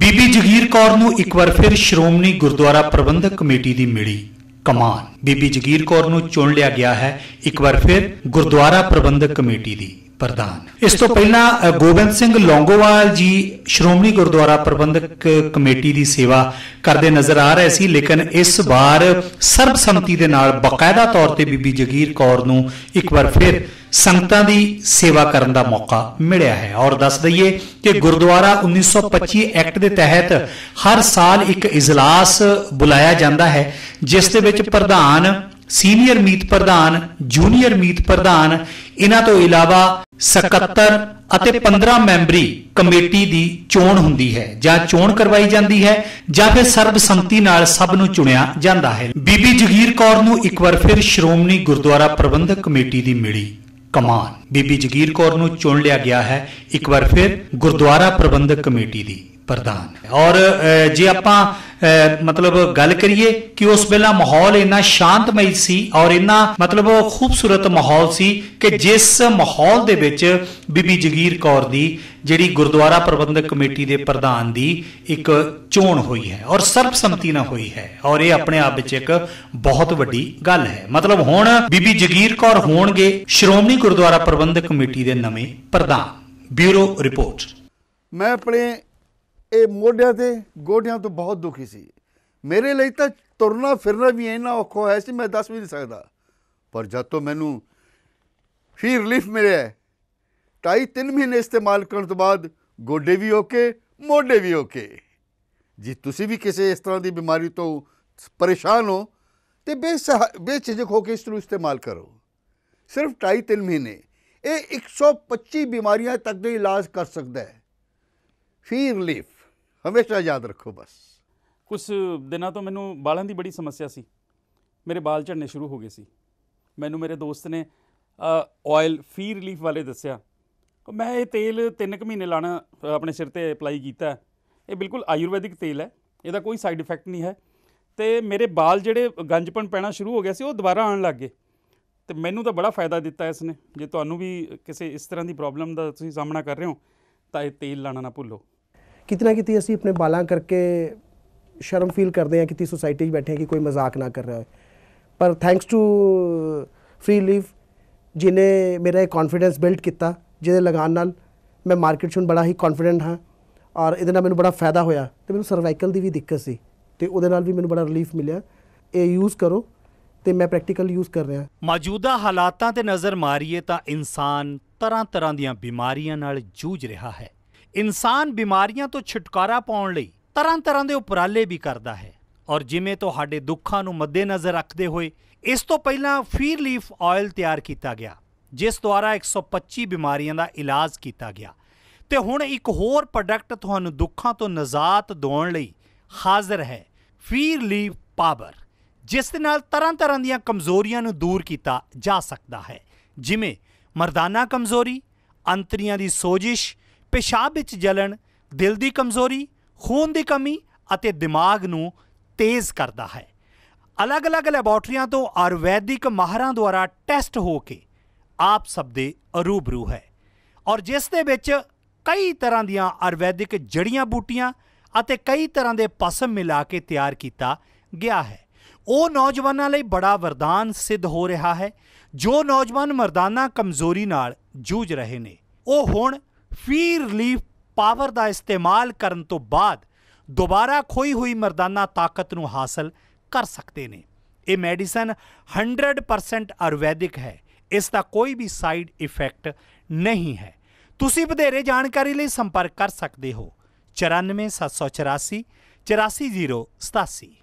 ਬੀਬੀ ਜਗੀਰ ਕੌਰ ਨੂੰ ਇੱਕ ਵਾਰ ਫਿਰ ਸ਼੍ਰੋਮਣੀ ਗੁਰਦੁਆਰਾ ਪ੍ਰਬੰਧਕ ਕਮੇਟੀ ਦੀ ਮਿਲੀ ਕਮਾਨ ਬੀਬੀ ਜਗੀਰ ਕੌਰ ਨੂੰ ਚੁਣ ਲਿਆ ਗਿਆ ਹੈ ਇੱਕ ਵਾਰ ਫਿਰ ਗੁਰਦੁਆਰਾ ਪ੍ਰਬੰਧਕ ਕਮੇਟੀ ਦੀ ਪ੍ਰਦਾਨ ਇਸ ਤੋਂ ਪਹਿਲਾਂ ਗੋਬਿੰਦ ਸਿੰਘ ਲੌਂਗੋਵਾਲ ਜੀ ਸ਼੍ਰੋਮਣੀ ਗੁਰਦੁਆਰਾ ਪ੍ਰਬੰਧਕ ਕਮੇਟੀ ਦੀ ਸੇਵਾ ਕਰਦੇ ਨਜ਼ਰ ਆ ਰਹੇ ਸੀ ਲੇਕਿਨ ਇਸ ਵਾਰ ਸਰਬਸੰਮਤੀ ਦੇ ਨਾਲ ਬਕਾਇਦਾ ਤੌਰ ਤੇ ਬੀਬੀ ਜਗੀਰ ਕੌਰ ਨੂੰ ਇੱਕ ਵਾਰ ਫਿਰ ਸੰਗਤਾਂ ਦੀ ਸੇਵਾ ਕਰਨ ਦਾ ਮੌਕਾ ਮਿਲਿਆ ਹੈ ਔਰ ਦੱਸ ਦਈਏ ਕਿ ਗੁਰਦੁਆਰਾ 1925 ਐਕਟ ਦੇ ਤਹਿਤ ਹਰ ਸਾਲ ਇੱਕ ਇਜਲਾਸ ਬੁਲਾਇਆ ਜਾਂਦਾ ਹੈ ਜਿਸ ਦੇ ਵਿੱਚ ਪ੍ਰਧਾਨ ਸੀਨੀਅਰ ਮੀਤ ਪ੍ਰਧਾਨ ਜੂਨੀਅਰ ਮੀਤ ਪ੍ਰਧਾਨ ਇਹਨਾਂ ਤੋਂ ਇਲਾਵਾ ਸਕੱਤਰ ਅਤੇ 15 ਮੈਂਬਰੀ ਕਮੇਟੀ ਦੀ ਚੋਣ ਹੁੰਦੀ ਹੈ ਜਾਂ ਚੋਣ ਕਰਵਾਈ ਜਾਂਦੀ ਹੈ ਜਾਂ ਫਿਰ ਸਰਬਸੰਮਤੀ ਨਾਲ ਸਭ ਨੂੰ ਚੁਣਿਆ ਜਾਂਦਾ ਹੈ ਬੀਬੀ ਜਗੀਰ ਕੌਰ ਨੂੰ ਇੱਕ ਵਾਰ ਫਿਰ ਸ਼੍ਰੋਮਣੀ ਗੁਰਦੁਆਰਾ ਪ੍ਰਬੰਧਕ ਕਮੇਟੀ ਦੀ ਮਿਲੀ ਕਮਾਨ ਬੀਬੀ ਜਗੀਰ ਕੌਰ ਨੂੰ ਚੁਣ ਲਿਆ ਗਿਆ ਹੈ ਇੱਕ ਵਾਰ ਫਿਰ ਗੁਰਦੁਆਰਾ ਪ੍ਰਬੰਧਕ ਕਮੇਟੀ ਦੀ ਪ੍ਰਦਾਨ ਹੈ ਔਰ ਜੇ ਆਪਾਂ ਮਤਲਬ ਗੱਲ ਕਰੀਏ ਕਿ ਉਸ ਵੇਲਾ ਮਾਹੌਲ ਇੰਨਾ ਸ਼ਾਂਤਮਈ ਸੀ ਔਰ ਇੰਨਾ ਮਤਲਬ ਖੂਬਸੂਰਤ ਮਾਹੌਲ ਸੀ ਕਿ ਜਿਸ ਮਾਹੌਲ ਦੇ ਵਿੱਚ ਬੀਬੀ ਜਗੀਰ ਕੌਰ ਦੀ ਜਿਹੜੀ ਗੁਰਦੁਆਰਾ ਪ੍ਰਬੰਧਕ ਕਮੇਟੀ ਦੇ ਪ੍ਰਧਾਨ ਦੀ ਇੱਕ ਚੋਣ ਹੋਈ ਹੈ ਔਰ ਸਰਬਸੰਮਤੀ ਨਾਲ ਹੋਈ ਹੈ ਔਰ ਇਹ ਆਪਣੇ ਆਪ ਵਿੱਚ ਇੱਕ ਬਹੁਤ ਵੱਡੀ ਗੱਲ ਹੈ ਮਤਲਬ ਹੁਣ ਬੀਬੀ ਜਗੀਰ ਕੌਰ ਹੋਣਗੇ ਸ਼੍ਰੋਮਣੀ ਗੁਰਦੁਆਰਾ ਪ੍ਰਬੰਧਕ ਕਮੇਟੀ ਦੇ ਨਵੇਂ ਪ੍ਰਧਾਨ ਬਿਊਰੋ ਰਿਪੋਰਟ ਮੈਂ ਆਪਣੇ ਇਹ ਮੋਢਿਆਂ ਤੇ ਗੋਡਿਆਂ ਤੋਂ ਬਹੁਤ ਦੁਖੀ ਸੀ ਮੇਰੇ ਲਈ ਤਾਂ ਤੁਰਨਾ ਫਿਰਨਾ ਵੀ ਇੰਨਾ ਔਖਾ ਹੋਇਆ ਸੀ ਮੈਂ ਦੱਸ ਵੀ ਨਹੀਂ ਸਕਦਾ ਪਰ ਜਦ ਤੋਂ ਮੈਨੂੰ ਫੀ ਰਿਲੀਫ ਮਿਲਿਆ ਟਾਈ 3 ਮਹੀਨੇ ਇਸਤੇਮਾਲ ਕਰਨ ਤੋਂ ਬਾਅਦ ਗੋਡੇ ਵੀ ਓਕੇ ਮੋਢੇ ਵੀ ਓਕੇ ਜੇ ਤੁਸੀਂ ਵੀ ਕਿਸੇ ਇਸ ਤਰ੍ਹਾਂ ਦੀ ਬਿਮਾਰੀ ਤੋਂ ਪਰੇਸ਼ਾਨ ਹੋ ਤੇ ਬੇਝਿਜਕ ਹੋ ਕੇ ਇਸ ਨੂੰ ਇਸਤੇਮਾਲ ਕਰੋ ਸਿਰਫ ਟਾਈ 3 ਮਹੀਨੇ ਇਹ 125 ਬਿਮਾਰੀਆਂ ਤੱਕ ਦੇ ਇਲਾਜ ਕਰ ਸਕਦਾ ਹੈ ਫੀ ਰਿਲੀਫ ਹਮੇਸ਼ਾ ਯਾਦ ਰੱਖੋ ਬਸ ਕੁਝ ਦਿਨਾਂ ਤੋਂ ਮੈਨੂੰ ਵਾਲਾਂ ਦੀ ਬੜੀ ਸਮੱਸਿਆ ਸੀ ਮੇਰੇ ਵਾਲ ਝੜਨੇ ਸ਼ੁਰੂ ਹੋ ਗਏ ਸੀ ਮੈਨੂੰ ਮੇਰੇ ਦੋਸਤ ਨੇ ਆਇਲ ਫੀ ਰਿਲੀਫ ਵਾਲੇ ਦੱਸਿਆ ਮੈਂ ਇਹ ਤੇਲ 3 ਕੁ ਮਹੀਨੇ ਲਾਣਾ ਆਪਣੇ ਸਿਰ ਤੇ ਅਪਲਾਈ ਕੀਤਾ ਇਹ ਬਿਲਕੁਲ ਆਯੁਰਵੈਦਿਕ ਤੇਲ ਹੈ ਇਹਦਾ ਕੋਈ ਸਾਈਡ ਇਫੈਕਟ ਨਹੀਂ ਹੈ ਤੇ ਮੇਰੇ ਵਾਲ ਜਿਹੜੇ ਗੰਜਪਣ ਪੈਣਾ ਸ਼ੁਰੂ ਹੋ ਗਿਆ ਸੀ ਉਹ ਦੁਬਾਰਾ ਆਉਣ ਲੱਗ ਗਏ ਤੇ ਮੈਨੂੰ ਤਾਂ ਬੜਾ ਫਾਇਦਾ ਦਿੱਤਾ ਇਸ ਨੇ ਜੇ ਤੁਹਾਨੂੰ ਵੀ ਕਿਸੇ ਇਸ ਤਰ੍ਹਾਂ ਦੀ ਪ੍ਰੋਬਲਮ ਦਾ ਤੁਸੀਂ ਸਾਹਮਣਾ ਕਰ ਰਹੇ ਹੋ ਤਾਂ ਇਹ ਤੇਲ ਲਾਣਾ ਨਾ ਭੁੱਲੋ ਕਿਤਨਾ ਕਿਤੇ ਅਸੀਂ ਆਪਣੇ ਬਾਲਾਂ ਕਰਕੇ ਸ਼ਰਮ ਫੀਲ ਕਰਦੇ ਹਾਂ ਕਿਤੇ ਸੋਸਾਇਟੀ 'ਚ ਬੈਠੇ ਕਿ ਕੋਈ ਮਜ਼ਾਕ ਨਾ ਕਰ ਰਿਹਾ ਹੋਵੇ ਪਰ ਥੈਂਕਸ ਟੂ ਫ੍ਰੀ ਲੀਵ ਜਿਨੇ ਮੇਰਾ ਕੌਨਫੀਡੈਂਸ ਬਿਲਡ ਕੀਤਾ ਜਿਹਦੇ ਲਗਾਨ ਨਾਲ ਮੈਂ ਮਾਰਕੀਟ 'ਚ ਹੁਣ ਬੜਾ ਹੀ ਕੌਨਫੀਡੈਂਟ ਹਾਂ ਔਰ ਇਹਦੇ ਨਾਲ ਮੈਨੂੰ ਬੜਾ ਫਾਇਦਾ ਹੋਇਆ ਤੇ ਮੈਨੂੰ ਸਰਵਾਈਕਲ ਦੀ ਵੀ ਦਿੱਕਤ ਸੀ ਤੇ ਉਹਦੇ ਨਾਲ ਵੀ ਮੈਨੂੰ ਬੜਾ ਰਿਲੀਫ ਮਿਲਿਆ ਇਹ ਯੂਜ਼ ਕਰੋ ਤੇ ਮੈਂ ਪ੍ਰੈਕਟੀਕਲ ਯੂਜ਼ ਕਰ ਰਿਹਾ ਮੌਜੂਦਾ ਹਾਲਾਤਾਂ ਤੇ ਨਜ਼ਰ ਮਾਰੀਏ ਤਾਂ ਇਨਸਾਨ ਤਰ੍ਹਾਂ ਤਰ੍ਹਾਂ ਦੀਆਂ ਬਿਮਾਰੀਆਂ ਨਾਲ ਜੂਝ ਰਿਹਾ ਹੈ ਇਨਸਾਨ ਬਿਮਾਰੀਆਂ ਤੋਂ ਛੁਟਕਾਰਾ ਪਾਉਣ ਲਈ ਤਰ੍ਹਾਂ-ਤਰ੍ਹਾਂ ਦੇ ਉਪਰਾਲੇ ਵੀ ਕਰਦਾ ਹੈ ਔਰ ਜਿਵੇਂ ਤੁਹਾਡੇ ਦੁੱਖਾਂ ਨੂੰ ਮੱਦੇਨਜ਼ਰ ਰੱਖਦੇ ਹੋਏ ਇਸ ਤੋਂ ਪਹਿਲਾਂ ਫੀਰ ਲੀਫ ਆਇਲ ਤਿਆਰ ਕੀਤਾ ਗਿਆ ਜਿਸ ਦੁਆਰਾ 125 ਬਿਮਾਰੀਆਂ ਦਾ ਇਲਾਜ ਕੀਤਾ ਗਿਆ ਤੇ ਹੁਣ ਇੱਕ ਹੋਰ ਪ੍ਰੋਡਕਟ ਤੁਹਾਨੂੰ ਦੁੱਖਾਂ ਤੋਂ ਨਜ਼ਾਤ ਦਿਵਾਉਣ ਲਈ ਹਾਜ਼ਰ ਹੈ ਫੀਰ ਲੀਫ ਪਾਵਰ ਜਿਸ ਦੇ ਨਾਲ ਤਰ੍ਹਾਂ-ਤਰ੍ਹਾਂ ਦੀਆਂ ਕਮਜ਼ੋਰੀਆਂ ਨੂੰ ਦੂਰ ਕੀਤਾ ਜਾ ਸਕਦਾ ਹੈ ਜਿਵੇਂ ਮਰਦਾਨਾ ਕਮਜ਼ੋਰੀ ਅੰਤਰੀਆਂ ਦੀ ਸੋਜਿਸ਼ ਪਿਸ਼ਾਬ ਵਿੱਚ ਜਲਣ ਦਿਲ ਦੀ ਕਮਜ਼ੋਰੀ ਖੂਨ ਦੀ ਕਮੀ ਅਤੇ ਦਿਮਾਗ ਨੂੰ ਤੇਜ਼ ਕਰਦਾ ਹੈ ਅਲੱਗ-ਅਲੱਗ ਲੈਬੋਰਟਰੀਆਂ ਤੋਂ ਆਯੁਰਵੈਦਿਕ ਮਾਹਰਾਂ ਦੁਆਰਾ ਟੈਸਟ ਹੋ ਕੇ ਆਪ ਸਭ ਦੇ ਅਰੂਬਰੂ ਹੈ ਔਰ ਜਿਸ ਦੇ ਵਿੱਚ ਕਈ ਤਰ੍ਹਾਂ ਦੀਆਂ ਆਯੁਰਵੈਦਿਕ ਜੜੀਆਂ ਬੂਟੀਆਂ ਅਤੇ ਕਈ ਤਰ੍ਹਾਂ ਦੇ ਪਸਮ ਮਿਲਾ ਕੇ ਤਿਆਰ ਕੀਤਾ ਗਿਆ ਹੈ ਉਹ ਨੌਜਵਾਨਾਂ ਲਈ ਬੜਾ ਵਰਦਾਨ ਸਿੱਧ ਹੋ ਰਿਹਾ ਹੈ ਜੋ ਨੌਜਵਾਨ ਮਰਦਾਨਾ ਕਮਜ਼ੋਰੀ ਨਾਲ ਜੂਝ ਰਹੇ ਨੇ ਉਹ ਹੁਣ ਫੀਰ ਰਿਲੀਫ ਪਾਵਰ ਦਾ ਇਸਤੇਮਾਲ ਕਰਨ ਤੋਂ ਬਾਅਦ ਦੁਬਾਰਾ ਖੋਈ ਹੋਈ ਮਰਦਾਨਾ ਤਾਕਤ ਨੂੰ ਹਾਸਲ ਕਰ ਸਕਦੇ ਨੇ ਇਹ ਮੈਡੀਸਨ 100% ਆਯੁਰਵੈਦਿਕ ਹੈ ਇਸ ਦਾ ਕੋਈ ਵੀ ਸਾਈਡ ਇਫੈਕਟ ਨਹੀਂ ਹੈ ਤੁਸੀਂ ਵਧੇਰੇ ਜਾਣਕਾਰੀ ਲਈ ਸੰਪਰਕ ਕਰ ਸਕਦੇ ਹੋ 9474484087